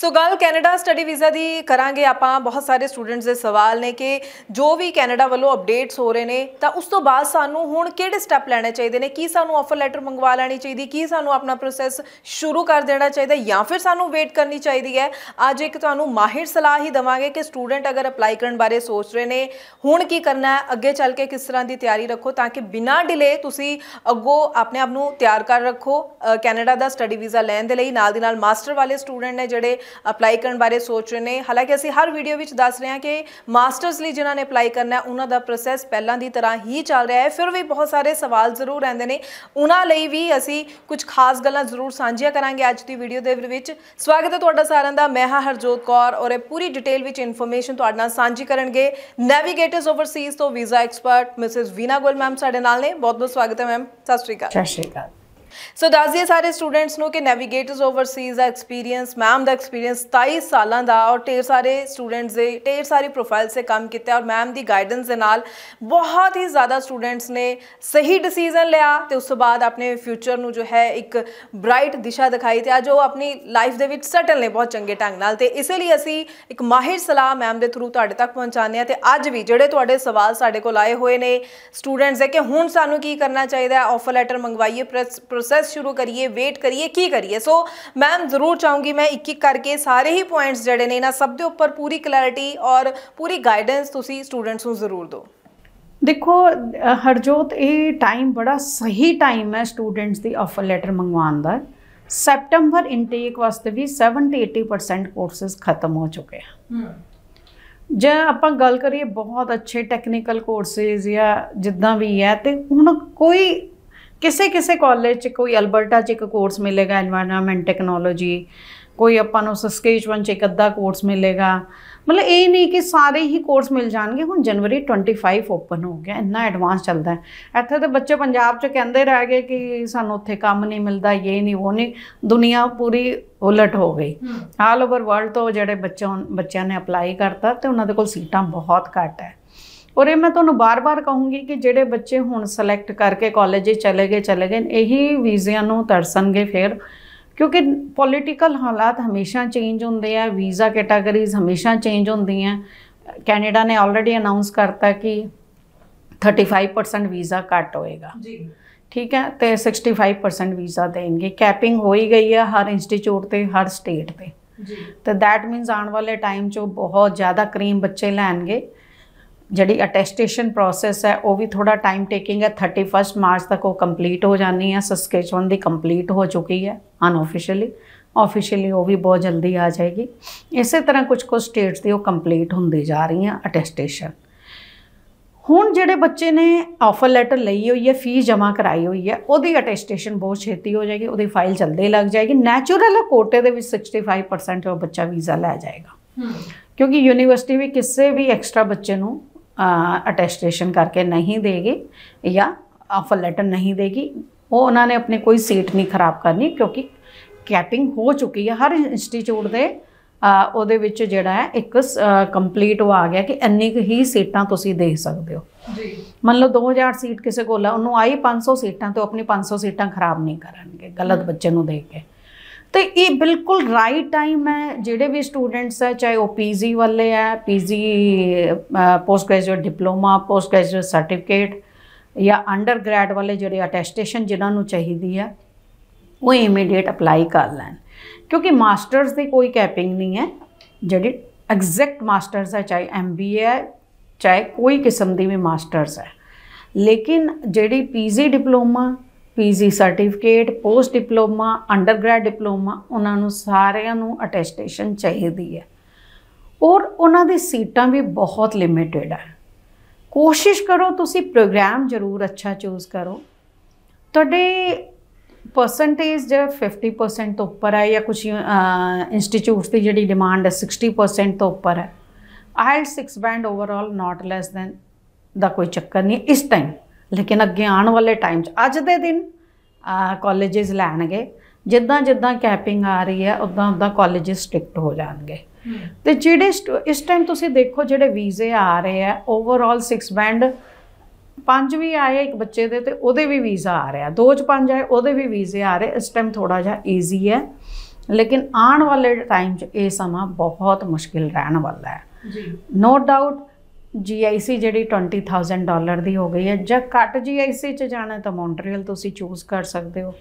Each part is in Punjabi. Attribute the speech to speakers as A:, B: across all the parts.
A: ਸੋ ਗੱਲ ਕੈਨੇਡਾ ਸਟੱਡੀ ਵੀਜ਼ਾ ਦੀ ਕਰਾਂਗੇ ਆਪਾਂ ਬਹੁਤ ਸਾਰੇ ਸਟੂਡੈਂਟਸ ਦੇ ਸਵਾਲ ਨੇ ਕਿ ਜੋ ਵੀ ਕੈਨੇਡਾ ਵੱਲੋਂ ਅਪਡੇਟਸ ਹੋ ਰਹੇ ਨੇ ਤਾਂ ਉਸ ਤੋਂ ਬਾਅਦ ਸਾਨੂੰ ਹੁਣ ਕਿਹੜੇ ਸਟੈਪ ਲੈਣੇ ਚਾਹੀਦੇ ਨੇ ਕੀ ਸਾਨੂੰ ਆਫਰ ਲੈਟਰ ਮੰਗਵਾ ਲੈਣੀ ਚਾਹੀਦੀ ਕੀ ਸਾਨੂੰ ਆਪਣਾ ਪ੍ਰੋਸੈਸ ਸ਼ੁਰੂ ਕਰ ਦੇਣਾ ਚਾਹੀਦਾ ਜਾਂ ਫਿਰ ਸਾਨੂੰ ਵੇਟ ਕਰਨੀ ਚਾਹੀਦੀ ਹੈ ਅੱਜ ਇੱਕ ਤੁਹਾਨੂੰ ਮਾਹਿਰ ਸਲਾਹ ਹੀ ਦਵਾਂਗੇ ਕਿ ਸਟੂਡੈਂਟ ਅਗਰ ਅਪਲਾਈ ਕਰਨ ਬਾਰੇ ਸੋਚ ਰਹੇ ਨੇ ਹੁਣ ਕੀ ਕਰਨਾ ਹੈ ਅੱਗੇ ਚੱਲ ਕੇ ਕਿਸ ਤਰ੍ਹਾਂ ਦੀ ਤਿਆਰੀ ਰੱਖੋ ਤਾਂ ਕਿ ਬਿਨਾਂ ਡਿਲੇ ਤੁਸੀਂ ਅੱਗੋ ਆਪਣੇ ਆਪ ਨੂੰ ਤਿਆਰ ਕਰ ਰੱਖੋ ਕੈਨੇਡਾ ਦਾ ਸਟੱਡੀ ਵੀਜ਼ਾ ਲੈਣ ਦੇ ਲਈ ਨਾਲ ਦੀ ਨਾਲ ਮਾਸਟਰ ਵਾਲੇ ਸਟੂਡੈਂਟ ਨੇ ਜਿਹੜੇ ਅਪਲਾਈ ਕਰਨ ਬਾਰੇ ਸੋਚ ਰਹੇ ਨੇ ਹਾਲਾਂਕਿ ਅਸੀਂ ਹਰ ਵੀਡੀਓ ਵਿੱਚ ਦੱਸ ਰਹੇ ਹਾਂ ਕਿ ਮਾਸਟਰਸ ਲਈ ਜਿਨ੍ਹਾਂ ਨੇ ਅਪਲਾਈ ਕਰਨਾ ਉਹਨਾਂ ਦਾ ਪ੍ਰੋਸੈਸ ਪਹਿਲਾਂ ਦੀ ਤਰ੍ਹਾਂ ਹੀ ਚੱਲ ਰਿਹਾ ਹੈ ਫਿਰ ਵੀ ਬਹੁਤ ਸਾਰੇ ਸਵਾਲ ਜ਼ਰੂਰ ਆਉਂਦੇ ਨੇ ਉਹਨਾਂ ਲਈ ਵੀ ਅਸੀਂ ਕੁਝ ਖਾਸ ਗੱਲਾਂ ਜ਼ਰੂਰ ਸਾਂਝੀਆਂ ਕਰਾਂਗੇ ਅੱਜ ਦੀ ਵੀਡੀਓ ਦੇ ਵਿੱਚ ਸਵਾਗਤ ਹੈ ਤੁਹਾਡਾ ਸਾਰਿਆਂ ਦਾ ਮੈਂ ਹਾਂ ਹਰਜੋਤ ਕੌਰ ਔਰ ਇਹ ਪੂਰੀ ਡਿਟੇਲ ਵਿੱਚ ਇਨਫੋਰਮੇਸ਼ਨ ਤੁਹਾਡੇ ਨਾਲ ਸਾਂਝੀ ਕਰਨਗੇ ਨੈਵੀਗੇਟਰਸ ਓਵਰਸੀਜ਼ ਤੋਂ visa expert mrs Veena Goel ma'am ਸਾਡੇ ਨਾਲ ਨੇ ਬਹੁਤ ਬਹੁਤ ਸਵਾਗਤ ਹੈ ਮੈਮ ਸਤਿ ਸ਼੍ਰੀ ਅਕਾਲ ਸਤਿ ਸ਼੍ਰੀ ਅਕਾਲ ਸੋ ਦੱਸਦੀ ਸਾਰੇ ਸਟੂਡੈਂਟਸ ਨੂੰ ਕਿ ਨੈਵੀਗੇਟਰਸ ਓਵਰਸੀਜ਼ ਦਾ ਐਕਸਪੀਰੀਅੰਸ ਮੈਮ ਦਾ ਐਕਸਪੀਰੀਅੰਸ 23 ਸਾਲਾਂ ਦਾ ਔਰ ਢੇਰ ਸਾਰੇ ਸਟੂਡੈਂਟਸ ਦੇ ਢੇਰ ਸਾਰੇ ਪ੍ਰੋਫਾਈਲ ਸੇ ਕੰਮ ਕੀਤਾ ਔਰ ਮੈਮ ਦੀ ਗਾਈਡੈਂਸ ਦੇ ਨਾਲ ਬਹੁਤ ਹੀ ਜ਼ਿਆਦਾ ਸਟੂਡੈਂਟਸ ਨੇ ਸਹੀ ਡਿਸੀਜਨ ਲਿਆ ਤੇ ਉਸ ਤੋਂ ਬਾਅਦ ਆਪਣੇ ਫਿਊਚਰ ਨੂੰ ਜੋ ਹੈ ਇੱਕ ਬ੍ਰਾਈਟ ਦਿਸ਼ਾ ਦਿਖਾਈ ਤੇ ਅੱਜ ਉਹ ਆਪਣੀ ਲਾਈਫ ਦੇ ਵਿੱਚ ਸੈਟਲ ਨੇ ਬਹੁਤ ਚੰਗੇ ਢੰਗ ਨਾਲ ਤੇ ਇਸੇ ਲਈ ਅਸੀਂ ਇੱਕ ਮਾਹਿਰ ਸਲਾਹ ਮੈਮ ਦੇ ਥਰੂ ਤੁਹਾਡੇ ਤੱਕ ਪਹੁੰਚਾਉਂਦੇ ਆ ਤੇ ਅੱਜ ਵੀ ਜਿਹੜੇ ਤੁਹਾਡੇ ਸਵਾਲ ਸਾਡੇ ਕੋਲ ਆਏ ਹੋਏ ਨੇ ਸਟੂਡੈਂਟਸ ਹੈ ਕਿ ਹੁਣ ਸਾਨੂੰ ਕੀ ਕਰਨਾ ਚਾਹੀਦਾ ਹੈ ਆਫਰ ਲੈਟਰ ਮੰਗਵਾਈਏ ਪ੍ਰੈਸ प्रोसेस शुरू करिए वेट करिए की करिए सो मैम जरूर चाहूँगी मैं एक एक करके सारे ही पॉइंट्स जड़े ने इन्होंने सब के उपर पूरी कलैरिटी और पूरी गाइडेंस तुम स्टूडेंट्स जरूर दो
B: देखो हरजोत ये टाइम बड़ा सही टाइम है स्टूडेंट्स की ऑफर लैटर मंगवाण का सैप्टेंबर इनटेक वास्ते भी seven to eighty percent courses खत्म हो चुके हैं हम्म। ज आप गल करिए बहुत अच्छे टैक्निकल कोर्सिज या जिदा भी है तो हम कोई ਕਿਸੇ ਕਿਸੇ ਕਾਲਜ 'ਚ ਕੋਈ ਅਲਬਰਟਾ 'ਚ ਇੱਕ ਕੋਰਸ ਮਿਲੇਗਾ এনवायरमेंट ਟੈਕਨੋਲੋਜੀ ਕੋਈ ਆਪਾਂ ਨੂੰ ਸਸਕੇਚਵਨ 'ਚ ਇੱਕ ਅੱਧਾ ਕੋਰਸ ਮਿਲੇਗਾ ਮਤਲਬ ਇਹ ਨਹੀਂ ਕਿ ਸਾਰੇ ਹੀ ਕੋਰਸ ਮਿਲ ਜਾਣਗੇ ਹੁਣ ਜਨਵਰੀ 25 ਓਪਨ ਹੋ ਗਿਆ ਇੰਨਾ ਐਡਵਾਂਸ ਚੱਲਦਾ ਹੈ ਇੱਥੇ ਤੇ ਬੱਚੇ ਪੰਜਾਬ 'ਚ ਕਹਿੰਦੇ ਰਹਿ ਗਏ ਕਿ ਸਾਨੂੰ ਉੱਥੇ ਕੰਮ ਨਹੀਂ ਮਿਲਦਾ ਇਹ ਨਹੀਂ ਉਹ ਨਹੀਂ ਦੁਨੀਆ ਪੂਰੀ ਉਲਟ ਹੋ ਗਈ ਆਲ ਓਵਰ ਵਰਲਡ ਤੋਂ ਜਿਹੜੇ ਬੱਚੇ ਬੱਚਿਆਂ ਨੇ ਅਪਲਾਈ ਕਰਤਾ ਤੇ ਉਹਨਾਂ ਦੇ ਕੋਲ ਸੀਟਾਂ ਬਹੁਤ ਘੱਟ ਹੈ ਔਰ ਇਹ ਮੈਂ ਤੁਹਾਨੂੰ ਬਾਰ-ਬਾਰ ਕਹੂੰਗੀ ਕਿ ਜਿਹੜੇ ਬੱਚੇ ਹੁਣ ਸਿਲੈਕਟ ਕਰਕੇ ਕਾਲਜ ਚਲੇ ਗਏ ਚਲੇ ਗਏ ਇਹੀ ਵੀਜ਼ਿਆਂ ਨੂੰ ਤਰਸਣਗੇ ਫਿਰ ਕਿਉਂਕਿ ਪੋਲਿਟੀਕਲ ਹਾਲਾਤ ਹਮੇਸ਼ਾ ਚੇਂਜ ਹੁੰਦੇ ਆ ਵੀਜ਼ਾ ਕੈਟਾਗਰੀਜ਼ ਹਮੇਸ਼ਾ ਚੇਂਜ ਹੁੰਦੀਆਂ ਕੈਨੇਡਾ ਨੇ ਆਲਰੇਡੀ ਅਨਾਉਂਸ ਕਰਤਾ ਕਿ 35% ਵੀਜ਼ਾ ਕੱਟ ਹੋਏਗਾ ਜੀ ਠੀਕ ਹੈ ਤੇ 65% ਵੀਜ਼ਾ ਦੇਣਗੇ ਕੈਪਿੰਗ ਹੋਈ ਗਈ ਹੈ ਹਰ ਇੰਸਟੀਚਿਊਟ ਤੇ ਹਰ ਸਟੇਟ ਤੇ ਜੀ ਤੇ ਦੈਟ ਮੀਨਸ ਆਉਣ ਵਾਲੇ ਟਾਈਮ 'ਚ ਬਹੁਤ ਜ਼ਿਆਦਾ ਕਰੀਮ ਬੱਚੇ ਲੈਣਗੇ ਜਿਹੜੀ ਅਟੈਸਟੇਸ਼ਨ ਪ੍ਰੋਸੈਸ ਹੈ ਉਹ ਵੀ ਥੋੜਾ ਟਾਈਮ ਟੇਕਿੰਗ ਹੈ 31 ਮਾਰਚ ਤੱਕ ਉਹ ਕੰਪਲੀਟ ਹੋ ਜਾਣੀ ਹੈ ਸਸਕੇਚਵਨ ਦੀ ਕੰਪਲੀਟ ਹੋ ਚੁੱਕੀ ਹੈ ਅਨਆਫੀਸ਼ੀਅਲੀ ਆਫੀਸ਼ੀਅਲੀ ਉਹ ਵੀ ਬਹੁਤ ਜਲਦੀ ਆ ਜਾਏਗੀ ਇਸੇ ਤਰ੍ਹਾਂ ਕੁਝ ਕੁ ਸਟੇਟਸ ਦੀ ਉਹ ਕੰਪਲੀਟ ਹੁੰਦੇ ਜਾ ਰਹੀਆਂ ਅਟੈਸਟੇਸ਼ਨ ਹੁਣ ਜਿਹੜੇ ਬੱਚੇ ਨੇ ਆਫਰ ਲੈਟਰ ਲਈ ਹੋਈ ਹੈ ਫੀਸ ਜਮ੍ਹਾਂ ਕਰਾਈ ਹੋਈ ਹੈ ਉਹਦੀ ਅਟੈਸਟੇਸ਼ਨ ਬਹੁਤ ਛੇਤੀ ਹੋ ਜਾਏਗੀ ਉਹਦੀ ਫਾਈਲ ਜਲਦੀ ਲੱਗ ਜਾਏਗੀ ਨੈਚੁਰਲ ਕੋਟੇ ਦੇ ਵਿੱਚ 65% ਉਹ ਬੱਚਾ ਵੀਜ਼ਾ ਲੈ ਜਾਏਗਾ ਕਿਉਂਕਿ ਯੂਨੀਵਰਸਿਟੀ ਵੀ ਕਿਸੇ ਵੀ ਐਕਸਟਰਾ ਬੱਚੇ ਨੂੰ ਅਟੈਸਟੇਸ਼ਨ ਕਰਕੇ ਨਹੀਂ ਦੇਗੀ ਜਾਂ ਆਫਰ ਲੈਟਰ ਨਹੀਂ ਦੇਗੀ ਉਹ ਉਹਨਾਂ ਨੇ ਆਪਣੇ ਕੋਈ ਸੀਟ ਨਹੀਂ ਖਰਾਬ ਕਰਨੀ ਕਿਉਂਕਿ ਕੈਪਿੰਗ ਹੋ ਚੁੱਕੀ ਹੈ ਹਰ ਇੰਸਟੀਚਿਊਟ ਦੇ ਉਹਦੇ ਵਿੱਚ ਜਿਹੜਾ ਹੈ ਇੱਕ ਕੰਪਲੀਟ ਉਹ ਆ ਗਿਆ ਕਿ ਇੰਨੀ ਕੁ ਹੀ ਸੀਟਾਂ ਤੁਸੀਂ ਦੇ ਸਕਦੇ ਹੋ ਜੀ ਮੰਨ ਲਓ 2000 ਸੀਟ ਕਿਸੇ ਕੋਲ ਹੈ ਉਹਨੂੰ ਆਈ 500 ਸੀਟਾਂ ਤੇ ਆਪਣੀ 500 ਸੀਟਾਂ ਖਰਾਬ ਨਹੀਂ ਕਰਨਗੇ ਗਲਤ ਬੱਚੇ ਨੂੰ ਦੇ ਕੇ ਤੇ ਇਹ ਬਿਲਕੁਲ ਰਾਈਟ ਟਾਈਮ ਹੈ ਜਿਹੜੇ ਵੀ ਸਟੂਡੈਂਟਸ ਹੈ ਚਾਹੇ ਉਹ ਪੀਜੀ ਵਾਲੇ ਹੈ PG post graduate diploma post graduate certificate ਜਾਂ ਅੰਡਰਗ੍ਰੈਡ ਵਾਲੇ ਜਿਹੜੇ ਅਟੈਸਟੇਸ਼ਨ ਜਿਨ੍ਹਾਂ ਨੂੰ ਚਾਹੀਦੀ ਹੈ ਉਹ ਇਮੀਡੀਏਟ ਅਪਲਾਈ ਕਰ ਲੈਣ ਕਿਉਂਕਿ ਮਾਸਟਰਸ ਦੀ ਕੋਈ ਕੈਪਿੰਗ ਨਹੀਂ ਹੈ ਜਿਹੜੇ ਐਗਜ਼ੈਕਟ ਮਾਸਟਰਸ ਹੈ ਚਾਹੇ ਐਮਬੀਏ ਹੈ ਚਾਹੇ ਕੋਈ ਕਿਸਮ ਦੀ ਵੀ ਮਾਸਟਰਸ ਹੈ ਲੇਕਿਨ ਜਿਹੜੀ PG diploma PG certificate post diploma undergrad diploma ਉਹਨਾਂ ਨੂੰ ਸਾਰਿਆਂ ਨੂੰ ਅਟੈਸਟੇਸ਼ਨ ਚਾਹੀਦੀ ਹੈ ਔਰ ਉਹਨਾਂ ਦੀ ਸੀਟਾਂ ਵੀ ਬਹੁਤ ਲਿਮਿਟਿਡ ਹੈ ਕੋਸ਼ਿਸ਼ ਕਰੋ ਤੁਸੀਂ ਪ੍ਰੋਗਰਾਮ ਜ਼ਰੂਰ ਅੱਛਾ ਚੂਜ਼ ਕਰੋ ਤੁਹਾਡੇ ਪਰਸੈਂਟੇਜ ਜੇ 50% ਤੋਂ ਉੱਪਰ ਹੈ ਜਾਂ ਕੁਝ ਇੰਸਟੀਚਿਊਟਸ ਦੀ ਜਿਹੜੀ ਡਿਮਾਂਡ ਹੈ 60% ਤੋਂ ਉੱਪਰ ਹੈ IELTS 6 band overall not less than ਦਾ ਕੋਈ ਚੱਕਰ ਨਹੀਂ ਇਸ ਟਾਈਮ ਲੇਕਿਨ ਅੱਗੇ ਆਉਣ ਵਾਲੇ ਟਾਈਮ 'ਚ ਅੱਜ ਦੇ ਦਿਨ ਕਾਲਜਸ ਲੈਣਗੇ ਜਿੱਦਾਂ ਜਿੱਦਾਂ ਕੈਪਿੰਗ ਆ ਰਹੀ ਹੈ ਉਦਾਂ ਉਦਾਂ ਕਾਲਜਸ ਸਟ੍ਰਿਕਟ ਹੋ ਜਾਣਗੇ ਤੇ ਜਿਹੜੇ ਇਸ ਟਾਈਮ ਤੁਸੀਂ ਦੇਖੋ ਜਿਹੜੇ ਵੀਜ਼ੇ ਆ ਰਹੇ ਆ ਓਵਰਆਲ 6 ਬੈਂਡ ਪੰਜ ਵੀ ਆਏ ਇੱਕ ਬੱਚੇ ਦੇ ਤੇ ਉਹਦੇ ਵੀ ਵੀਜ਼ਾ ਆ ਰਿਹਾ ਦੋ ਚ ਪੰਜ ਆਏ ਉਹਦੇ ਵੀ ਵੀਜ਼ੇ ਆ ਰਹੇ ਇਸ ਟਾਈਮ ਥੋੜਾ ਜਿਹਾ ਈਜ਼ੀ ਹੈ ਲੇਕਿਨ ਆਉਣ ਵਾਲੇ ਟਾਈਮ 'ਚ ਇਹ ਸਮਾਂ ਬਹੁਤ ਮੁਸ਼ਕਿਲ ਰਹਿਣ ਵਾਲਾ ਹੈ ਜੀ ਨੋ ਡਾਊਟ ਜੀਆਈਸੀ ਜਿਹੜੀ 20000 ਡਾਲਰ ਦੀ ਹੋ ਗਈ ਹੈ ਜੇ ਘੱਟ ਜੀਆਈਸੀ ਚ ਜਾਣਾ ਤਾਂ ਮੌਂਟਰੀਅਲ ਤੁਸੀਂ ਚੂਜ਼ ਕਰ ਸਕਦੇ ਹੋ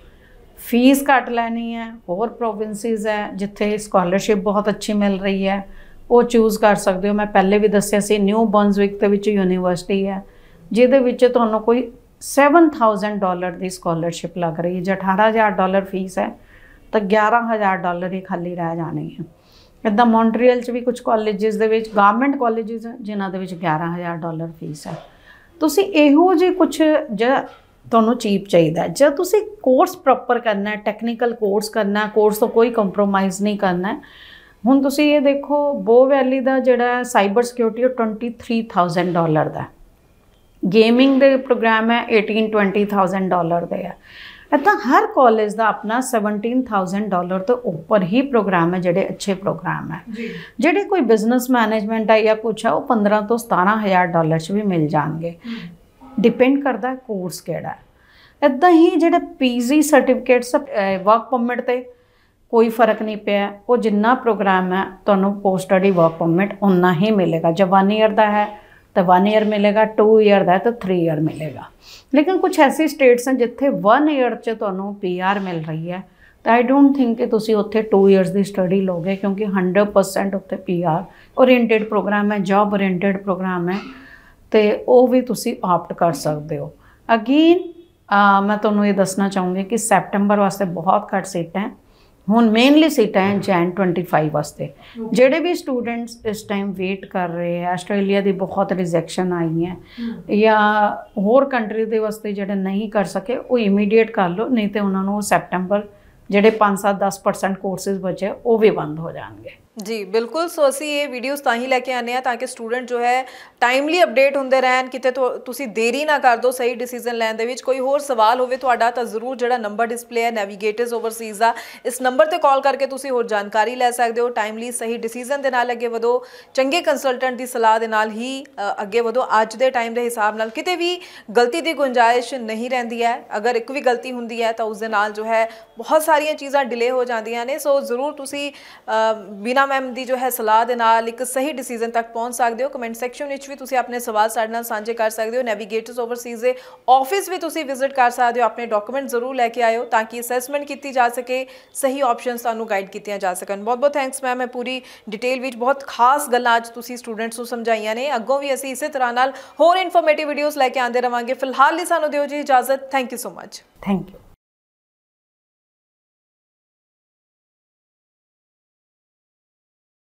B: ਫੀਸ ਘੱਟ ਲੈਣੀ ਹੈ ਹੋਰ ਪ੍ਰੋਵਿੰਸਿਸ ਹੈ ਜਿੱਥੇ ਸਕਾਲਰਸ਼ਿਪ ਬਹੁਤ ਅੱਛੀ ਮਿਲ ਰਹੀ ਹੈ ਉਹ ਚੂਜ਼ ਕਰ ਸਕਦੇ ਹੋ ਮੈਂ ਪਹਿਲੇ ਵੀ ਦੱਸਿਆ ਸੀ ਨਿਊ ਬੌਨਸਵਿਕ ਦੇ ਵਿੱਚ ਯੂਨੀਵਰਸਿਟੀ ਹੈ ਜਿਹਦੇ ਵਿੱਚ ਤੁਹਾਨੂੰ ਕੋਈ 7000 ਡਾਲਰ ਦੀ ਸਕਾਲਰਸ਼ਿਪ ਲੱਗ ਰਹੀ ਹੈ ਜੇ 18000 ਡਾਲਰ ਫੀਸ ਹੈ ਤਾਂ 11000 ਡਾਲਰ ਹੀ ਖਾਲੀ ਰਹਿ ਜਾਣੇ ਹੈ ਇਦਾਂ ਮੌਂਟਰੀਅਲ 'ਚ ਵੀ ਕੁਝ ਕਾਲਜਸ ਦੇ ਵਿੱਚ ਗਵਰਨਮੈਂਟ ਕਾਲਜਸ ਜਿਨ੍ਹਾਂ ਦੇ ਵਿੱਚ 11000 ਡਾਲਰ ਫੀਸ ਹੈ ਤੁਸੀਂ ਇਹੋ ਜੇ ਕੁਝ ਜੇ ਤੁਹਾਨੂੰ ਚੀਪ ਚਾਹੀਦਾ ਜੇ ਤੁਸੀਂ ਕੋਰਸ ਪ੍ਰੋਪਰ ਕਰਨਾ ਹੈ ਟੈਕਨੀਕਲ ਕੋਰਸ ਕਰਨਾ ਹੈ ਕੋਰਸ ਤੋਂ ਕੋਈ ਕੰਪਰੋਮਾਈਜ਼ ਨਹੀਂ ਕਰਨਾ ਹੈ ਹੁਣ ਤੁਸੀਂ ਇਹ ਦੇਖੋ ਬੋ ਵੈਲੀ ਦਾ ਜਿਹੜਾ ਸਾਈਬਰ ਸਿਕਿਉਰਿਟੀ ਉਹ 23000 ਡਾਲਰ ਦਾ ਗੇਮਿੰਗ ਦੇ ਪ੍ਰੋਗਰਾਮ ਹੈ 18 20000 ਡਾਲਰ ਦੇ ਹੈ ਇਦਾਂ ਹਰ ਕਾਲਜ ਦਾ ਆਪਣਾ 17000 ਡਾਲਰ ਤੋਂ ਉੱਪਰ ਹੀ ਪ੍ਰੋਗਰਾਮ ਹੈ ਜਿਹੜੇ ਅੱਛੇ ਪ੍ਰੋਗਰਾਮ ਹੈ ਜਿਹੜੇ ਕੋਈ ਬਿਜ਼ਨਸ ਮੈਨੇਜਮੈਂਟ ਆ ਜਾਂ ਕੁਛ ਆ ਉਹ 15 ਤੋਂ 17000 ਡਾਲਰ ਚ ਵੀ ਮਿਲ ਜਾਣਗੇ ਡਿਪੈਂਡ ਕਰਦਾ ਕੋਰਸ ਕਿਹੜਾ ਹੈ ਇਦਾਂ ਹੀ ਜਿਹੜੇ ਪੀਜੀ ਸਰਟੀਫਿਕੇਟਸ ਵਰਕ ਪਰਮਿਟ ਤੇ ਕੋਈ ਫਰਕ ਨਹੀਂ ਪਿਆ ਉਹ ਜਿੰਨਾ ਪ੍ਰੋਗਰਾਮ ਹੈ ਤੁਹਾਨੂੰ ਪੋਸਟ ਸਟੱਡੀ ਵਰਕ ਪਰਮਿਟ ਉਨਾ ਹੀ ਮਿਲੇਗਾ ਜਵਾਨੀ ਅਰਦਾ ਦਾ ਹੈ ਤਾਂ 1 ਇਅਰ ਮਿਲੇਗਾ 2 ਇਅਰ ਦਾ ਤਾਂ 3 ਇਅਰ ਮਿਲੇਗਾ ਲੇਕਿਨ ਕੁਝ ਐਸੀ ਸਟੇਟਸ ਹਨ ਜਿੱਥੇ 1 ਇਅਰ 'ਚ ਤੁਹਾਨੂੰ ਪੀਆਰ ਮਿਲ ਰਹੀ ਹੈ ਤਾਂ ਆਈ ਡੋਨਟ ਥਿੰਕ ਕਿ ਤੁਸੀਂ ਉੱਥੇ 2 ਇਅਰਸ ਦੀ ਸਟੱਡੀ ਲੋਗੇ ਕਿਉਂਕਿ 100% ਉੱਥੇ ਪੀਆਰ ਓਰੀਐਂਟਡ ਪ੍ਰੋਗਰਾਮ ਹੈ ਜੌਬ ਓਰੀਐਂਟਡ ਪ੍ਰੋਗਰਾਮ ਹੈ ਤੇ ਉਹ ਵੀ ਤੁਸੀਂ ਆਪਟ ਕਰ ਸਕਦੇ ਹੋ ਅਗੇਨ ਮੈਂ ਤੁਹਾਨੂੰ ਇਹ ਦੱਸਣਾ ਚਾਹੂੰਗੀ ਕਿ ਸੈਪਟੈਂਬਰ ਵਾਸਤੇ ਬਹੁਤ ਘੱਟ ਸੀਟਾਂ ਹੈ ਹੁਣ ਮੇਨਲੀ ਸੀਟਾਂ ਹੈ ਜੈਨ 25 ਵਾਸਤੇ ਜਿਹੜੇ ਵੀ ਸਟੂਡੈਂਟਸ ਇਸ ਟਾਈਮ ਵੇਟ ਕਰ ਰਹੇ ਆ ਆਸਟ੍ਰੇਲੀਆ ਦੀ ਬਹੁਤ ਰਿਜੈਕਸ਼ਨ ਆਈ ਹੈ ਜਾਂ ਹੋਰ ਕੰਟਰੀ ਦੇ ਵਾਸਤੇ ਜਿਹੜੇ ਨਹੀਂ ਕਰ ਸਕੇ ਉਹ ਇਮੀਡੀਏਟ ਕਰ ਲਓ ਨਹੀਂ ਤੇ ਉਹਨਾਂ ਨੂੰ ਸੈਪਟੈਂਬਰ ਜਿਹੜੇ 5 7 10% ਕੋਰਸਸ ਬਚੇ ਉਹ ਵੀ ਬੰਦ ਹੋ
A: ਜਾਣਗੇ ਜੀ ਬਿਲਕੁਲ ਸੋ ਅਸੀਂ ਇਹ ਵੀਡੀਓਸ ਤਾਂ ਹੀ ਲੈ ਕੇ ਆਨੇ ਆ ਤਾਂ ਕਿ ਸਟੂਡੈਂਟ ਜੋ ਹੈ ਟਾਈਮਲੀ ਅਪਡੇਟ ਹੁੰਦੇ ਰਹਿਣ ਕਿਤੇ ਤੁਸੀਂ ਦੇਰੀ ਨਾ ਕਰ ਦੋ ਸਹੀ ਡਿਸੀਜਨ ਲੈਣ ਦੇ ਵਿੱਚ ਕੋਈ ਹੋਰ ਸਵਾਲ ਹੋਵੇ ਤੁਹਾਡਾ ਤਾਂ ਜ਼ਰੂਰ ਜਿਹੜਾ ਨੰਬਰ ਡਿਸਪਲੇ ਹੈ ਨੈਵੀਗੇਟਰਸ ਓਵਰਸੀਜ਼ ਦਾ ਇਸ ਨੰਬਰ ਤੇ ਕਾਲ ਕਰਕੇ ਤੁਸੀਂ ਹੋਰ ਜਾਣਕਾਰੀ ਲੈ ਸਕਦੇ ਹੋ ਟਾਈਮਲੀ ਸਹੀ ਡਿਸੀਜਨ ਦੇ ਨਾਲ ਅੱਗੇ ਵਧੋ ਚੰਗੇ ਕੰਸਲਟੈਂਟ ਦੀ ਸਲਾਹ ਦੇ ਨਾਲ ਹੀ ਅੱਗੇ ਵਧੋ ਅੱਜ ਦੇ ਟਾਈਮ ਦੇ ਹਿਸਾਬ ਨਾਲ ਕਿਤੇ ਵੀ ਗਲਤੀ ਦੀ ਗੁੰਜਾਇਸ਼ ਨਹੀਂ ਰਹਿੰਦੀ ਹੈ ਅਗਰ ਇੱਕ ਵੀ ਗਲਤੀ ਹੁੰਦੀ ਹੈ ਤਾਂ ਉਸ ਦੇ ਨਾਲ ਜੋ ਹੈ ਬਹੁਤ ਸਾਰੀਆਂ ਚੀਜ਼ਾਂ ਡਿਲੇ ਹੋ ਜਾਂਦੀਆਂ ਨੇ ਸੋ ਜ਼ਰੂਰ ਤੁਸੀਂ ਬਿਨਾ ਮੈਮ ਦੀ ਜੋ ਹੈ ਸਲਾਹ ਦੇ ਨਾਲ ਇੱਕ ਸਹੀ ਡਿਸੀਜਨ ਤੱਕ ਪਹੁੰਚ ਸਕਦੇ ਹੋ ਕਮੈਂਟ ਸੈਕਸ਼ਨ ਵਿੱਚ ਵੀ ਤੁਸੀਂ ਆਪਣੇ ਸਵਾਲ ਸਾਡੇ ਨਾਲ ਸਾਂਝੇ ਕਰ ਸਕਦੇ ਹੋ ਨੈਵੀਗੇਟਰਸ ਓਵਰਸੀਜ਼ ਦੇ ਆਫਿਸ ਵੀ ਤੁਸੀਂ ਵਿਜ਼ਿਟ ਕਰ ਸਕਦੇ ਹੋ ਆਪਣੇ ਡਾਕੂਮੈਂਟ ਜ਼ਰੂਰ ਲੈ ਕੇ ਆਇਓ ਤਾਂ ਕਿ ਅਸੈਸਮੈਂਟ ਕੀਤੀ ਜਾ ਸਕੇ ਸਹੀ ਆਪਸ਼ਨਸ ਤੁਹਾਨੂੰ ਗਾਈਡ ਕੀਤੀਆਂ ਜਾ ਸਕਣ ਬਹੁਤ ਬਹੁਤ ਥੈਂਕਸ ਮੈਮ ਮੈਂ ਪੂਰੀ ਡਿਟੇਲ ਵਿੱਚ ਬਹੁਤ ਖਾਸ ਗੱਲਾਂ ਅੱਜ ਤੁਸੀਂ ਸਟੂਡੈਂਟਸ ਨੂੰ ਸਮਝਾਈਆਂ ਨੇ ਅੱਗੋਂ ਵੀ ਅਸੀਂ ਇਸੇ ਤਰ੍ਹਾਂ ਨਾਲ ਹੋਰ ਇਨਫੋਰਮੇਟਿਵ ਵੀਡੀਓਜ਼ ਲੈ ਕੇ ਆਂਦੇ ਰਵਾਂਗੇ ਫਿਲਹਾਲ ਲਈ ਸਾਨੂੰ ਦਿਓ ਜੀ ਇਜਾਜ਼ਤ thank you so much thank you